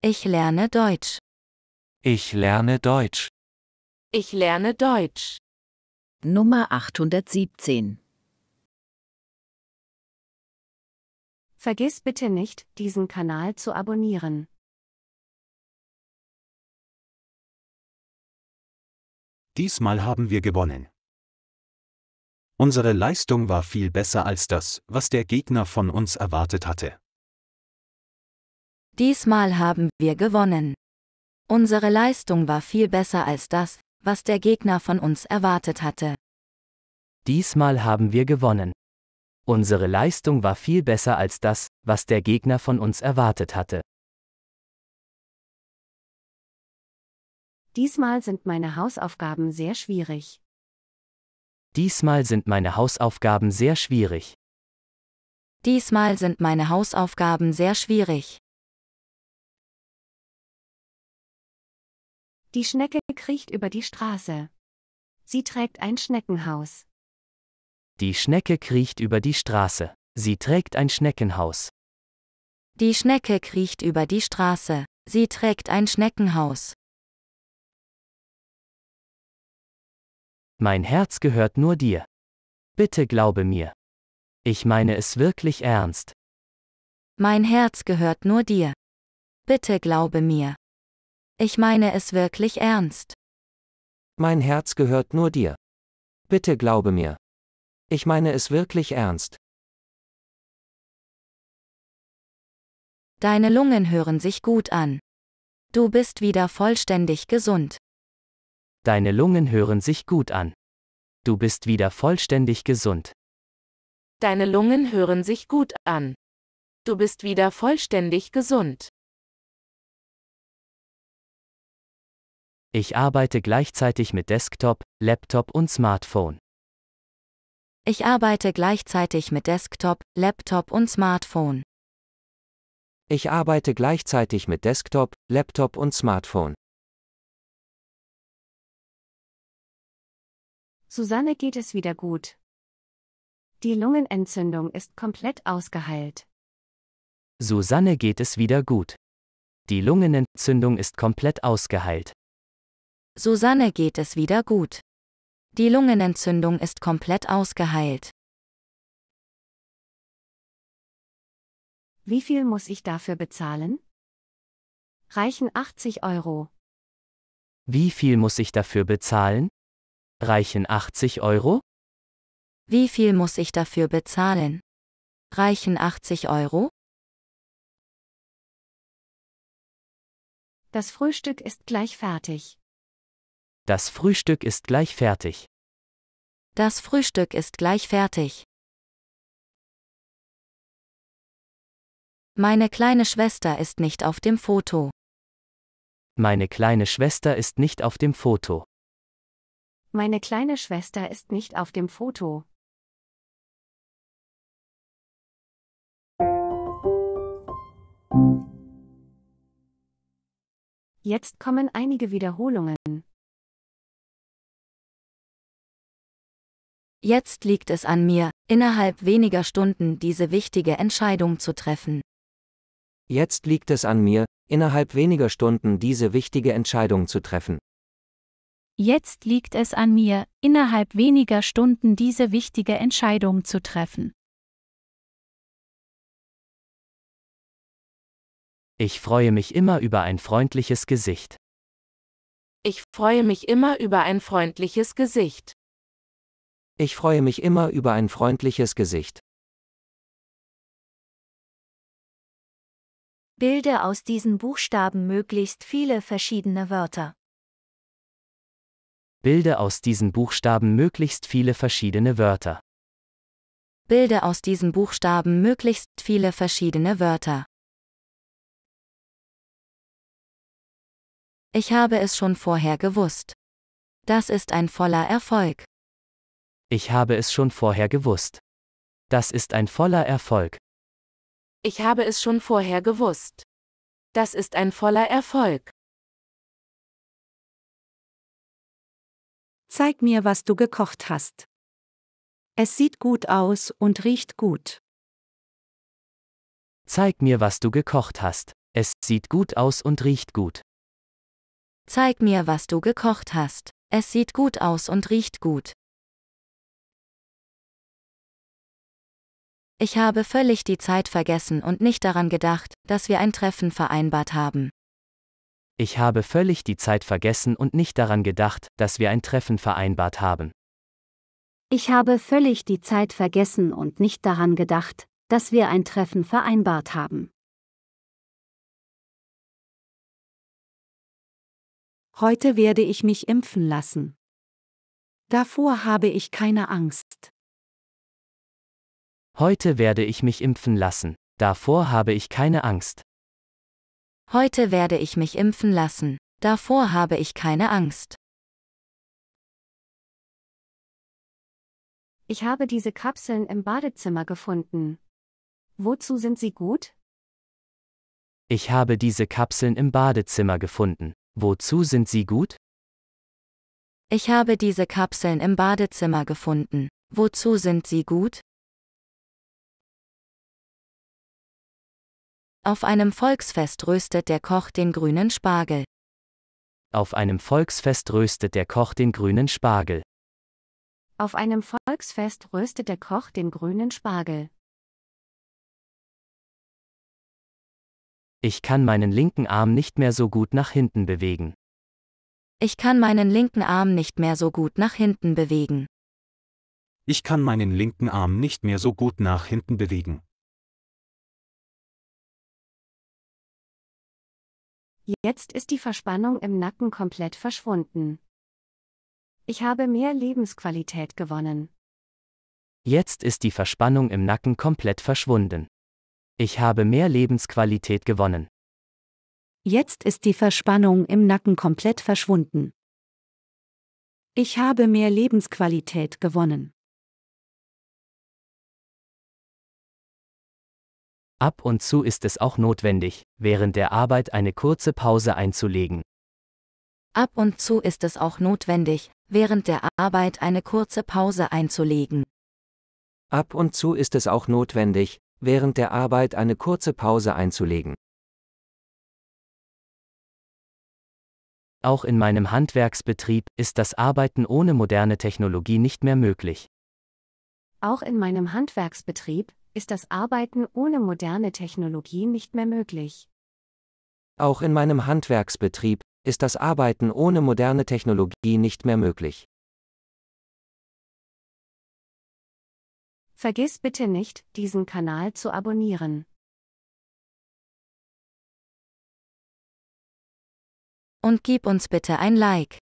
Ich lerne Deutsch. Ich lerne Deutsch. Ich lerne Deutsch. Nummer 817 Vergiss bitte nicht, diesen Kanal zu abonnieren. Diesmal haben wir gewonnen. Unsere Leistung war viel besser als das, was der Gegner von uns erwartet hatte. Diesmal haben wir gewonnen. Unsere Leistung war viel besser als das, was der Gegner von uns erwartet hatte. Diesmal haben wir gewonnen. Unsere Leistung war viel besser als das, was der Gegner von uns erwartet hatte. Diesmal sind meine Hausaufgaben sehr schwierig. Diesmal sind meine Hausaufgaben sehr schwierig. Diesmal sind meine Hausaufgaben sehr schwierig. Die Schnecke kriecht über die Straße. Sie trägt ein Schneckenhaus. Die Schnecke kriecht über die Straße. Sie trägt ein Schneckenhaus. Die Schnecke kriecht über die Straße. Sie trägt ein Schneckenhaus. Mein Herz gehört nur dir. Bitte glaube mir. Ich meine es wirklich ernst. Mein Herz gehört nur dir. Bitte glaube mir. Ich meine es wirklich ernst. Mein Herz gehört nur dir. Bitte glaube mir. Ich meine es wirklich ernst. Deine Lungen hören sich gut an. Du bist wieder vollständig gesund. Deine Lungen hören sich gut an. Du bist wieder vollständig gesund. Deine Lungen hören sich gut an. Du bist wieder vollständig gesund. Ich arbeite gleichzeitig mit Desktop, Laptop und Smartphone. Ich arbeite gleichzeitig mit Desktop, Laptop und Smartphone. Ich arbeite gleichzeitig mit Desktop, Laptop und Smartphone. Susanne geht es wieder gut. Die Lungenentzündung ist komplett ausgeheilt. Susanne geht es wieder gut. Die Lungenentzündung ist komplett ausgeheilt. Susanne geht es wieder gut. Die Lungenentzündung ist komplett ausgeheilt. Wie viel muss ich dafür bezahlen? Reichen 80 Euro. Wie viel muss ich dafür bezahlen? Reichen 80 Euro? Wie viel muss ich dafür bezahlen? Reichen 80 Euro? Das Frühstück ist gleich fertig. Das Frühstück ist gleich fertig. Das Frühstück ist gleich fertig. Meine kleine Schwester ist nicht auf dem Foto. Meine kleine Schwester ist nicht auf dem Foto. Meine kleine Schwester ist nicht auf dem Foto. Jetzt kommen einige Wiederholungen. Jetzt liegt es an mir, innerhalb weniger Stunden diese wichtige Entscheidung zu treffen. Jetzt liegt es an mir, innerhalb weniger Stunden diese wichtige Entscheidung zu treffen. Jetzt liegt es an mir, innerhalb weniger Stunden diese wichtige Entscheidung zu treffen. Ich freue mich immer über ein freundliches Gesicht. Ich freue mich immer über ein freundliches Gesicht. Ich freue mich immer über ein freundliches Gesicht. Bilde aus diesen Buchstaben möglichst viele verschiedene Wörter. Bilde aus diesen Buchstaben möglichst viele verschiedene Wörter. Bilde aus diesen Buchstaben möglichst viele verschiedene Wörter. Ich habe es schon vorher gewusst. Das ist ein voller Erfolg. Ich habe es schon vorher gewusst. Das ist ein voller Erfolg. Ich habe es schon vorher gewusst. Das ist ein voller Erfolg. Zeig mir, was du gekocht hast. Es sieht gut aus und riecht gut. Zeig mir, was du gekocht hast. Es sieht gut aus und riecht gut. Zeig mir, was du gekocht hast. Es sieht gut aus und riecht gut. Ich habe völlig die Zeit vergessen und nicht daran gedacht, dass wir ein Treffen vereinbart haben. Ich habe völlig die Zeit vergessen und nicht daran gedacht, dass wir ein Treffen vereinbart haben. Ich habe völlig die Zeit vergessen und nicht daran gedacht, dass wir ein Treffen vereinbart haben. Heute werde ich mich impfen lassen. Davor habe ich keine Angst. Heute werde ich mich impfen lassen, davor habe ich keine Angst. Heute werde ich mich impfen lassen, davor habe ich keine Angst. Ich habe diese Kapseln im Badezimmer gefunden. Wozu sind sie gut? Ich habe diese Kapseln im Badezimmer gefunden. Wozu sind sie gut? Ich habe diese Kapseln im Badezimmer gefunden. Wozu sind sie gut? Auf einem Volksfest röstet der Koch den grünen Spargel. Auf einem Volksfest röstet der Koch den grünen Spargel. Auf einem Volksfest röstet der Koch den grünen Spargel. Ich kann meinen linken Arm nicht mehr so gut nach hinten bewegen. Ich kann meinen linken Arm nicht mehr so gut nach hinten bewegen. Ich kann meinen linken Arm nicht mehr so gut nach hinten bewegen. Jetzt ist die Verspannung im Nacken komplett verschwunden. Ich habe mehr Lebensqualität gewonnen. Jetzt ist die Verspannung im Nacken komplett verschwunden. Ich habe mehr Lebensqualität gewonnen. Jetzt ist die Verspannung im Nacken komplett verschwunden. Ich habe mehr Lebensqualität gewonnen. Ab und zu ist es auch notwendig, während der Arbeit eine kurze Pause einzulegen. Ab und zu ist es auch notwendig, während der Arbeit eine kurze Pause einzulegen. Ab und zu ist es auch notwendig, während der Arbeit eine kurze Pause einzulegen. Auch in meinem Handwerksbetrieb ist das Arbeiten ohne moderne Technologie nicht mehr möglich. Auch in meinem Handwerksbetrieb ist das Arbeiten ohne moderne Technologie nicht mehr möglich. Auch in meinem Handwerksbetrieb ist das Arbeiten ohne moderne Technologie nicht mehr möglich. Vergiss bitte nicht, diesen Kanal zu abonnieren. Und gib uns bitte ein Like.